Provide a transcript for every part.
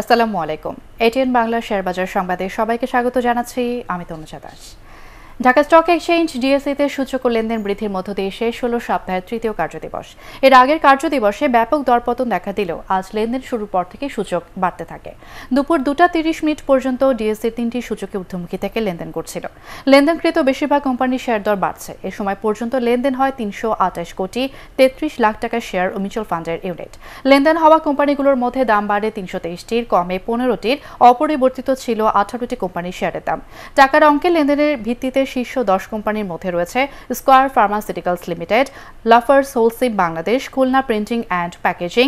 আসসালামু আলাইকুম ATN Bangla share বাজার সংবাদে সবাইকে স্বাগত জানাচ্ছি আমি Tanuja Das Dhaka stock exchange e তে সূচক লেনদেন বৃদ্ধির মধ্য দিয়ে শেষ হলো সপ্তাহের তৃতীয় কার্যদিবস এর আগের কার্যদিবসে ব্যাপক দরপতন দেখা দিলেও আজ লেনদেন শুরুর পর থেকে সূচক বাড়তে থাকে দুপুর দুটা তিরিশ মিনিট পর্যন্ত ডিএসসির e তিনটি সূচকে ঊর্ধ্বমুখী থেকে লেনদেন করছিল লেনদেনকৃত বেশিরভাগ কোম্পানির শেয়ার দর বাড়ছে এ সময় পর্যন্ত লেনদেন হয় তিনশো আঠাশ কোটি তেত্রিশ লাখ টাকা শেয়ার ও মিউচুয়াল ফান্ডের ইউনিট লেনদেন হওয়া কোম্পানিগুলোর মধ্যে দাম বাড়ে তিনশো তেইশটির কমে পনেরোটির অপরিবর্তিত ছিল আঠারোটি কোম্পানির শেয়ারের দাম টাকার অঙ্কে লেনদেনের ভিত্তিতে শীর্ষ দশ কোম্পানির মধ্যে রয়েছে Square pharmaceuticals limited Lafarge Holcim Bangladesh Khulna printing and packaging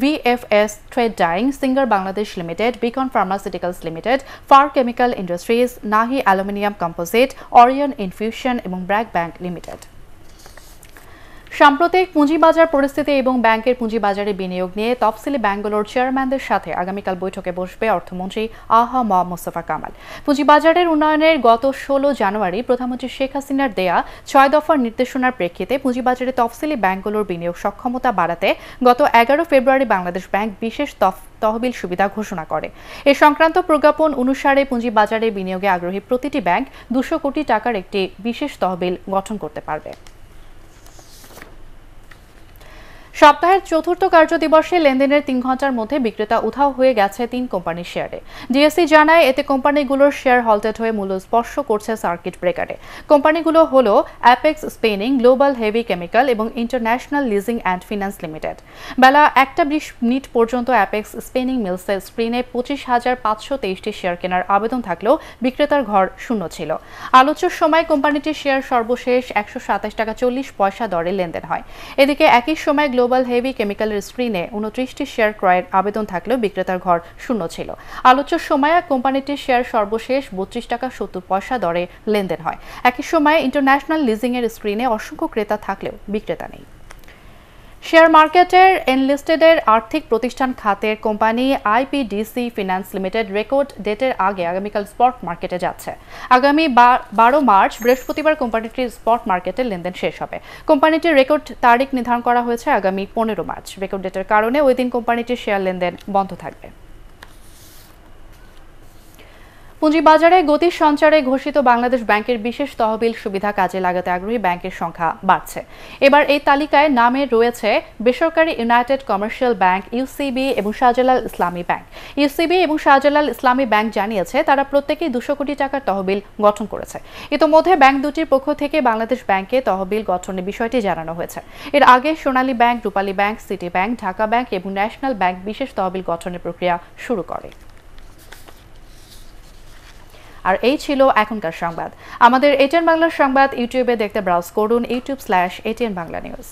VFS thread dyeing Singer Bangladesh limited Beacon pharmaceuticals limited Far chemical industries Nahee aluminium composite Orion infusion এবং ব্র্যাক ব্যাংক লিমিটেড সাম্প্রতিক পুঁজিবাজার পরিস্থিতি এবং ব্যাংকের পুঁজিবাজারে বিনিয়োগ নিয়ে তফসিলি ব্যাঙ্গালোর চেয়ারম্যানদের সাথে আগামীকাল বৈঠকে বসবে অর্থমন্ত্রী আহা ম মোস্তফা কামাল পুঁজিবাজারের উন্নয়নের গত ষোলো জানুয়ারি প্রধানমন্ত্রী শেখ হাসিনার দেয়া ছয় দফার নির্দেশনার প্রেক্ষিতে পুঁজিবাজারে তফসিলি ব্যাঙ্গালোর বিনিয়োগ সক্ষমতা বাড়াতে গত এগারো ফেব্রুয়ারি বাংলাদেশ ব্যাংক বিশেষ তফ তহবিল সুবিধা ঘোষণা করে এ সংক্রান্ত প্রজ্ঞাপন অনুসারে পুঁজিবাজারে বিনিয়োগে আগ্রহী প্রতিটি ব্যাংক দুশো কোটি টাকার একটি বিশেষ তহবিল গঠন করতে পারবে সপ্তাহের চতুর্থ কার্যদিবসে লেনদেনের তিন ঘন্টার মধ্যে বিক্রেতা উধাও হয়ে গেছে তিন কোম্পানির শেয়ারে ডিএসসি জানায় এতে কোম্পানিগুলোর শেয়ার হলটেড হয়ে মূল্য স্পর্শ করছে সার্কিট ব্রেকারে কোম্পানিগুলো হল Apex spinning global heavy chemical এবং international leasing and finance limited বেলা একটা বিশ মিনিট পর্যন্ত অ্যাপেক্স স্পেনিং মিলসের স্ক্রিনে পঁচিশ হাজার পাঁচশো তেইশটি শেয়ার কেনার আবেদন থাকলেও বিক্রেতার ঘর শূন্য ছিল আলোচ্য সময় কোম্পানিটির শেয়ার সর্বশেষ একশো সাতাশ টাকা চল্লিশ পয়সা দরে লেনদেন হয় এদিকে একই সময় গ্লোবাল গ্লোবাল হেভি কেমিক্যাল স্ক্রিনে উনত্রিশটি শেয়ার ক্রয়ের আবেদন থাকলেও বিক্রেতার ঘর শূন্য ছিল আলোচ্য সময়ে কোম্পানিটির শেয়ার সর্বশেষ বত্রিশ টাকা সত্তর পয়সা দরে লেনদেন হয় একই সময়ে ইন্টারন্যাশনাল লিজিংয়ের স্ক্রিনে অসংখ্য ক্রেতা থাকলেও বিক্রেতা নেই শেয়ার মার্কেটের এনলিস্টেডের আর্থিক প্রতিষ্ঠান খাতের company IPDC finance limited record ডেটের আগে আগামীকাল স্পট মার্কেটে যাচ্ছে আগামী বারো মার্চ বৃহস্পতিবার কোম্পানিটির স্পট মার্কেটের লেনদেন শেষ হবে কোম্পানিটির রেকর্ড তারিখ নির্ধারণ করা হয়েছে আগামী পনেরো মার্চ রেকর্ড ডেটের কারণে ওই দিন কোম্পানিটির শেয়ার লেনদেন বন্ধ থাকবে পুঁজিবাজারে গতির সঞ্চারে ঘোষিত বাংলাদেশ ব্যাংকের বিশেষ তহবিল সুবিধা কাজে লাগাতে আগ্রহী ব্যাংকের সংখ্যা বাড়ছে এবার এই তালিকায় নামে রয়েছে বেসরকারি ইউনাইটেড কমার্শিয়াল ব্যাংক ইউসিবি এবং শাহজালাল ইসলামী ব্যাংক ইউসিবি এবং শাহজালাল ইসলামী ব্যাংক জানিয়েছে তারা প্রত্যেকেই দুশো কোটি টাকার তহবিল গঠন করেছে ইতোমধ্যে ব্যাংক দুটির পক্ষ থেকে বাংলাদেশ ব্যাংকে তহবিল গঠনের বিষয়টি জানানো হয়েছে এর আগে Sonali bank Rupali bank City bank Dhaka bank এবং ন্যাশনাল ব্যাংক বিশেষ তহবিল গঠনের প্রক্রিয়া শুরু করে আর এই ছিল এখনকার সংবাদ আমাদের এটিএন বাংলার সংবাদ ইউটিউবে দেখতে ব্রাউজ করুন YouTube slash ATN Bangla news